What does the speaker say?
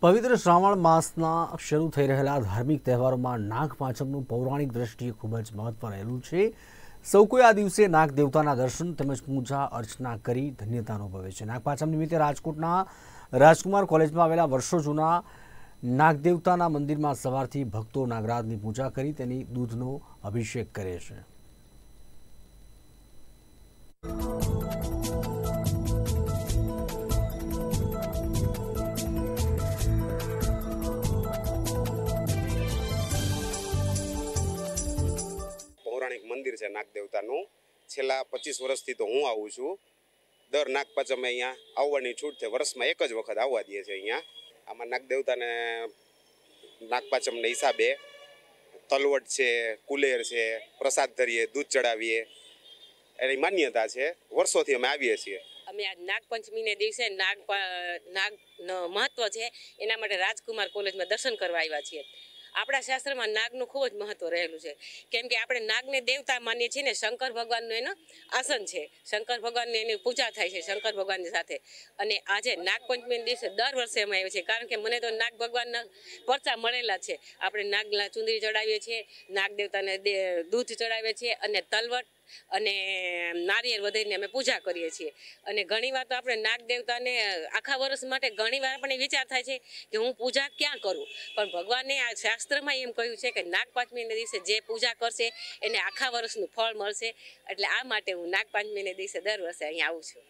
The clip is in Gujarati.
પવિત્ર શ્રાવણ માસના શરૂ થઈ રહેલા ધાર્મિક તહેવારોમાં નાગપાંચમનું પૌરાણિક દ્રષ્ટિએ ખૂબ જ મહત્વ રહેલું છે સૌ કોઈ આ દિવસે નાગ દેવતાના દર્શન તેમજ પૂજા અર્ચના કરી ધન્યતા અનુભવે છે નાગપાંચમ નિમિત્તે રાજકોટના રાજકુમાર કોલેજમાં આવેલા વર્ષો જૂના નાગદેવતાના મંદિરમાં સવારથી ભક્તો નાગરાજની પૂજા કરી તેની દૂધનો અભિષેક કરે છે પૌરાણિક મંદિર છે નાગદેવતાનું છેલ્લા પચીસ વર્ષથી તો હું આવું છું દર નાગપાંચમે અહીંયા આવવાની છૂટ છે વર્ષમાં એક જ વખત આવવા દે છે અહીંયા આમાં નાગદેવતાને નાગપાંચમને હિસાબે તલવટ છે કુલેર છે પ્રસાદ ધરીએ દૂધ ચડાવીએ એની માન્યતા છે વર્ષોથી અમે આવીએ છીએ અમે આ નાગપંચમીને દિવસે નાગ નાગ મહત્વ છે એના માટે રાજકુમાર કોલેજમાં દર્શન કરવા આવ્યા છીએ આપણા શાસ્ત્રમાં નાગનું ખૂબ જ મહત્વ રહેલું છે કેમ કે આપણે નાગને દેવતા માનીએ છીએ ને શંકર ભગવાનનું એનું આસન છે શંકર ભગવાનની એની પૂજા થાય છે શંકર ભગવાનની સાથે અને આજે નાગપંચમીના દિવસે દર વર્ષે અમે આવ્યું છે કારણ કે મને તો નાગ ભગવાનના પરચા મળેલા છે આપણે નાગના ચુંદરી ચડાવીએ છીએ નાગ દેવતાને દૂધ ચડાવીએ છીએ અને તલવટ અને નારિયેળ વધીને અમે પૂજા કરીએ છીએ અને ઘણીવાર તો આપણે નાગ દેવતાને આખા વર્ષ માટે ઘણીવાર આપણને વિચાર થાય છે કે હું પૂજા ક્યાં કરું પણ ભગવાને આ શાસ્ત્રમાં એમ કહ્યું છે કે નાગપંચમીના દિવસે જે પૂજા કરશે એને આખા વર્ષનું ફળ મળશે એટલે આ માટે હું નાગપાંચમીને દિવસે દર વર્ષે અહીંયા આવું છું